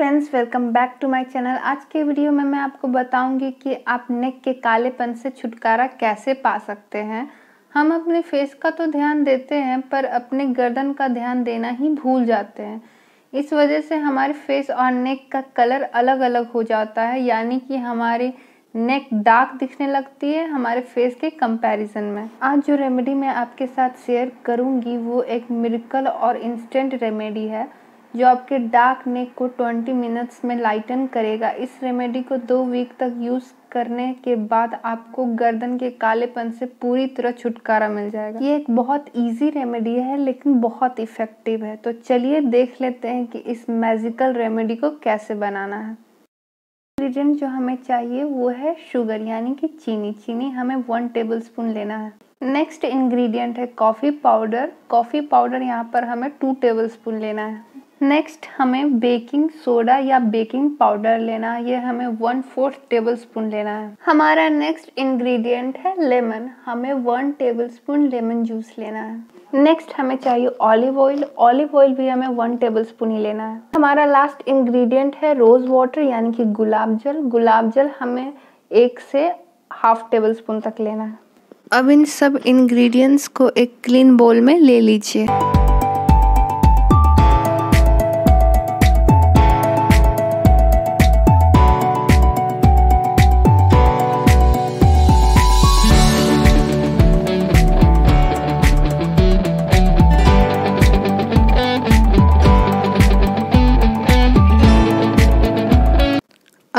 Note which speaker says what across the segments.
Speaker 1: Friends welcome back to my channel आज के video में मैं आपको बताऊंगी कि आप नेक के कालेपन से छुटकारा कैसे पा सकते हैं हम अपने फेस का तो ध्यान देते हैं पर अपने गर्दन का ध्यान देना ही भूल जाते हैं इस वजह से हमारे फेस और नेक का कलर अलग अलग हो जाता है यानी कि हमारी नेक डार्क दिखने लगती है हमारे फेस के कंपैरिजन में आज जो रेमेडी मैं आपके साथ शेयर करूंगी वो एक मिर्कल और इंस्टेंट रेमेडी है जो आपके डार्क नेक को 20 मिनट्स में लाइटन करेगा इस रेमेडी को दो वीक तक यूज़ करने के बाद आपको गर्दन के कालेपन से पूरी तरह छुटकारा मिल जाएगा ये एक बहुत इजी रेमेडी है लेकिन बहुत इफ़ेक्टिव है तो चलिए देख लेते हैं कि इस मैजिकल रेमेडी को कैसे बनाना है इन्ग्रीडियंट जो हमें चाहिए वो है शुगर यानी कि चीनी चीनी हमें वन टेबल स्पून लेना है नेक्स्ट इन्ग्रीडियंट है कॉफ़ी पाउडर कॉफ़ी पाउडर यहाँ पर हमें टू टेबल स्पून लेना है नेक्स्ट हमें बेकिंग सोडा या बेकिंग पाउडर लेना है ये हमें वन फोर्थ टेबल स्पून लेना है हमारा नेक्स्ट इंग्रेडिएंट है लेमन हमें one table spoon lemon juice लेना है नेक्स्ट हमें चाहिए ऑलिव ऑयल ऑलिव ऑयल भी हमें वन टेबल स्पून ही लेना है हमारा लास्ट इंग्रेडिएंट है रोज़ वाटर यानी कि गुलाब जल गुलाब जल हमें एक से हाफ टेबल स्पून तक लेना है अब इन सब इंग्रेडिएंट्स को एक क्लीन बोल में ले लीजिए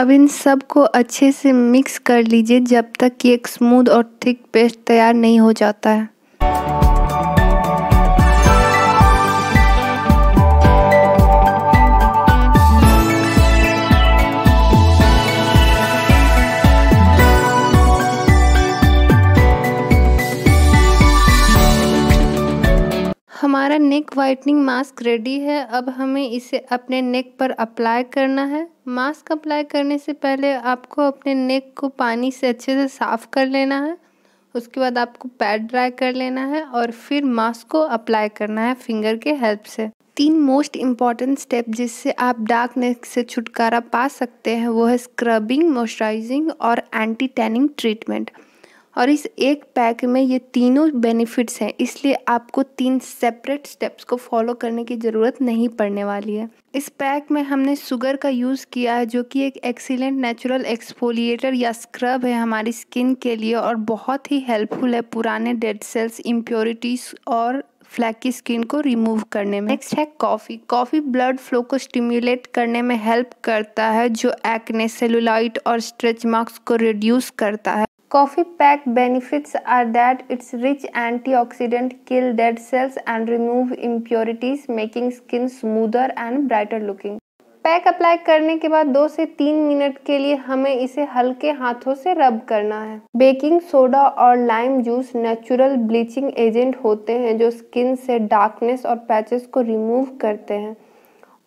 Speaker 1: अब इन सब को अच्छे से मिक्स कर लीजिए जब तक कि एक स्मूद और थिक पेस्ट तैयार नहीं हो जाता है हमारा नेक वाइटनिंग मास्क रेडी है अब हमें इसे अपने नेक पर अप्लाई करना है मास्क अप्लाई करने से पहले आपको अपने नेक को पानी से अच्छे से साफ़ कर लेना है उसके बाद आपको पैड ड्राई कर लेना है और फिर मास्क को अप्लाई करना है फिंगर के हेल्प से तीन मोस्ट इम्पॉर्टेंट स्टेप जिससे आप डार्क नेक से छुटकारा पा सकते हैं वो है स्क्रबिंग मॉइस्चराइजिंग और एंटी टैनिंग ट्रीटमेंट और इस एक पैक में ये तीनों बेनिफिट्स हैं इसलिए आपको तीन सेपरेट स्टेप्स को फॉलो करने की ज़रूरत नहीं पड़ने वाली है इस पैक में हमने शुगर का यूज़ किया है जो कि एक एक्सीलेंट नेचुरल एक्सफोलिएटर या स्क्रब है हमारी स्किन के लिए और बहुत ही हेल्पफुल है पुराने डेड सेल्स इम्प्योरिटीज़ और फ्लैकी स्किन को रिमूव करने में नेक्स्ट है कॉफ़ी कॉफ़ी ब्लड फ्लो को स्टिम्युलेट करने में हेल्प करता है जो एक्ने सेलुलाइट और स्ट्रेच मार्क्स को रिड्यूस करता है Coffee pack benefits are that its rich antioxidant kill dead cells and remove impurities making skin smoother and brighter looking. Pack apply करने के बाद दो से तीन मिनट के लिए हमें इसे हल्के हाथों से रब करना है बेकिंग सोडा और lime juice natural bleaching agent होते हैं जो स्किन से डार्कनेस और पैचेस को रिमूव करते हैं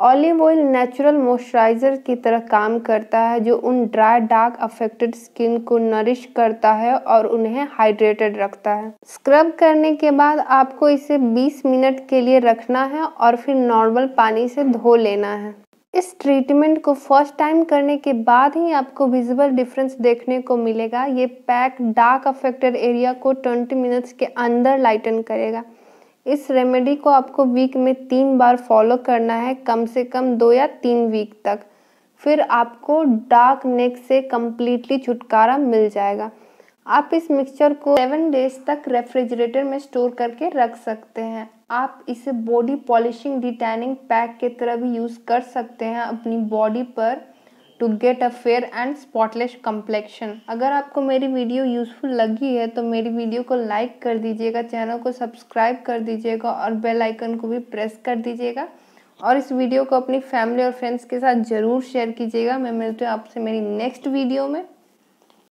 Speaker 1: ऑलिव ऑयल नेचुरल मॉइस्चराइजर की तरह काम करता है जो उन ड्राई डार्क अफेक्टेड स्किन को नरिश करता है और उन्हें हाइड्रेटेड रखता है स्क्रब करने के बाद आपको इसे 20 मिनट के लिए रखना है और फिर नॉर्मल पानी से धो लेना है इस ट्रीटमेंट को फर्स्ट टाइम करने के बाद ही आपको विजिबल डिफरेंस देखने को मिलेगा ये पैक डार्क अफेक्टेड एरिया को 20 मिनट्स के अंदर लाइटन करेगा इस रेमेडी को आपको वीक में तीन बार फॉलो करना है कम से कम दो या तीन वीक तक फिर आपको डार्क नेक से कम्प्लीटली छुटकारा मिल जाएगा आप इस मिक्सचर को सेवन डेज तक रेफ्रिजरेटर में स्टोर करके रख सकते हैं आप इसे बॉडी पॉलिशिंग डिटैनिंग पैक के तरह भी यूज़ कर सकते हैं अपनी बॉडी पर to get a fair and spotless complexion अगर आपको मेरी वीडियो यूज़फुल लगी है तो मेरी वीडियो को लाइक कर दीजिएगा चैनल को सब्सक्राइब कर दीजिएगा और बेल आइकन को भी प्रेस कर दीजिएगा और इस वीडियो को अपनी फैमिली और फ्रेंड्स के साथ ज़रूर शेयर कीजिएगा मैं मिलती हूँ आपसे मेरी नेक्स्ट वीडियो में